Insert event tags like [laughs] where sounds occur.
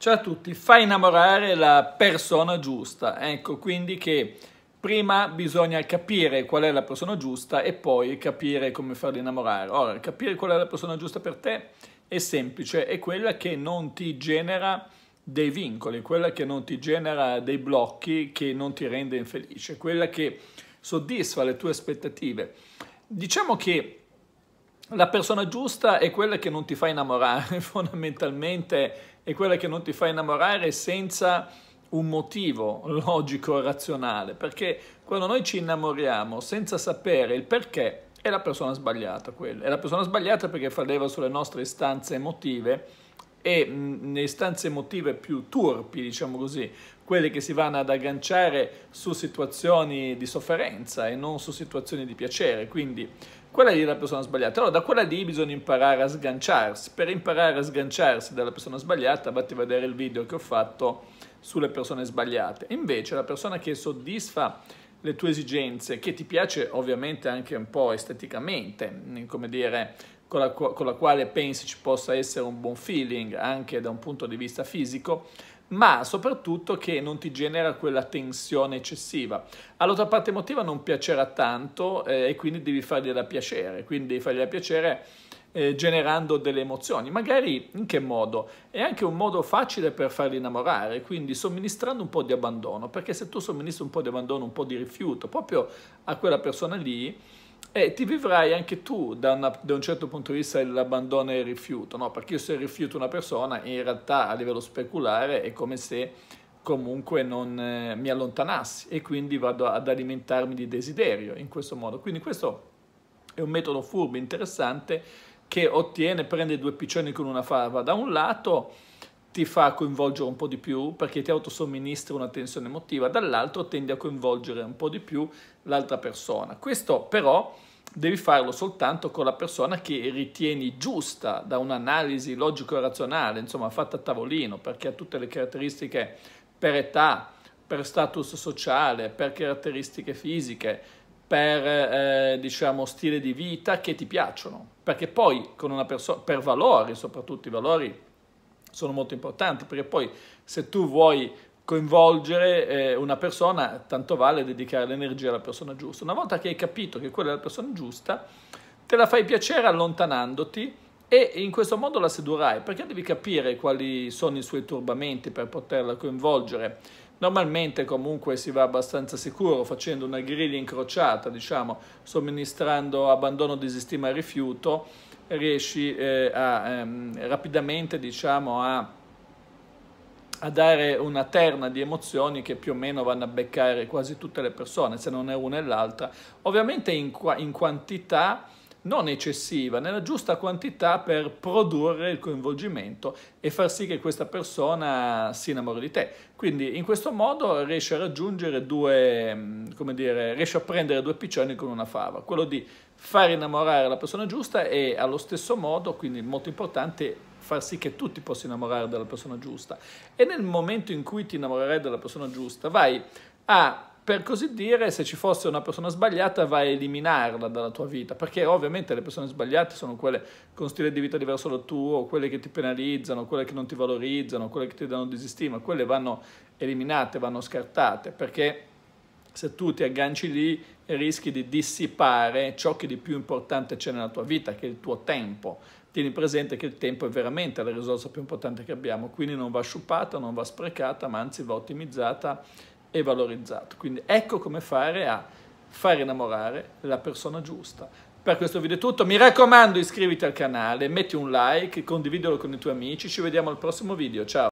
Ciao a tutti, fa innamorare la persona giusta. Ecco, quindi che prima bisogna capire qual è la persona giusta e poi capire come farla innamorare. Ora, capire qual è la persona giusta per te è semplice, è quella che non ti genera dei vincoli, quella che non ti genera dei blocchi, che non ti rende infelice, quella che soddisfa le tue aspettative. Diciamo che la persona giusta è quella che non ti fa innamorare, [laughs] fondamentalmente è quella che non ti fa innamorare senza un motivo logico e razionale, perché quando noi ci innamoriamo senza sapere il perché, è la persona sbagliata quella, è la persona sbagliata perché fa leva sulle nostre istanze emotive e le istanze emotive più turpi, diciamo così, quelle che si vanno ad agganciare su situazioni di sofferenza e non su situazioni di piacere, quindi quella lì è la persona sbagliata. Allora da quella lì bisogna imparare a sganciarsi. Per imparare a sganciarsi dalla persona sbagliata vatti a vedere il video che ho fatto sulle persone sbagliate. Invece la persona che soddisfa le tue esigenze, che ti piace ovviamente anche un po' esteticamente, mm, come dire, con la, con la quale pensi ci possa essere un buon feeling anche da un punto di vista fisico, ma soprattutto che non ti genera quella tensione eccessiva. All'altra parte emotiva non piacerà tanto eh, e quindi devi fargliela piacere, quindi devi fargliela piacere eh, generando delle emozioni, magari in che modo? È anche un modo facile per farli innamorare, quindi somministrando un po' di abbandono, perché se tu somministri un po' di abbandono, un po' di rifiuto proprio a quella persona lì, e eh, ti vivrai anche tu, da, una, da un certo punto di vista, l'abbandono e il rifiuto, no? Perché se rifiuto una persona, in realtà a livello speculare è come se comunque non eh, mi allontanassi e quindi vado ad alimentarmi di desiderio in questo modo. Quindi questo è un metodo furbo interessante che ottiene, prende due piccioni con una fava. Da un lato ti fa coinvolgere un po' di più perché ti autosomministra una tensione emotiva, dall'altro tende a coinvolgere un po' di più l'altra persona. Questo però devi farlo soltanto con la persona che ritieni giusta da un'analisi logico-razionale, insomma fatta a tavolino, perché ha tutte le caratteristiche per età, per status sociale, per caratteristiche fisiche, per eh, diciamo stile di vita che ti piacciono, perché poi con una persona per valori, soprattutto i valori sono molto importanti perché poi se tu vuoi coinvolgere eh, una persona, tanto vale dedicare l'energia alla persona giusta. Una volta che hai capito che quella è la persona giusta, te la fai piacere allontanandoti e in questo modo la sedurai perché devi capire quali sono i suoi turbamenti per poterla coinvolgere Normalmente comunque si va abbastanza sicuro facendo una griglia incrociata, diciamo, somministrando abbandono, disistima, rifiuto, riesci eh, a, ehm, rapidamente diciamo, a, a, dare una terna di emozioni che più o meno vanno a beccare quasi tutte le persone, se non è una e l'altra. Ovviamente in, qua, in quantità non eccessiva, nella giusta quantità per produrre il coinvolgimento e far sì che questa persona si innamori di te. Quindi in questo modo riesce a raggiungere due, mm, come dire, riesce a prendere due piccioni con una fava, quello di far innamorare la persona giusta e allo stesso modo, quindi molto importante, far sì che tu ti possa innamorare della persona giusta. E nel momento in cui ti innamorerai della persona giusta, vai a per così dire, se ci fosse una persona sbagliata, vai a eliminarla dalla tua vita, perché ovviamente le persone sbagliate sono quelle con stile di vita diverso dal tuo, quelle che ti penalizzano, quelle che non ti valorizzano, quelle che ti danno disistima, quelle vanno eliminate, vanno scartate, perché se tu ti agganci lì rischi di dissipare ciò che di più importante c'è nella tua vita, che è il tuo tempo. Tieni presente che il tempo è veramente la risorsa più importante che abbiamo, quindi non va sciupata, non va sprecata, ma anzi va ottimizzata e valorizzato. Quindi ecco come fare a far innamorare la persona giusta. Per questo video è tutto, mi raccomando iscriviti al canale, metti un like, condividilo con i tuoi amici, ci vediamo al prossimo video, ciao!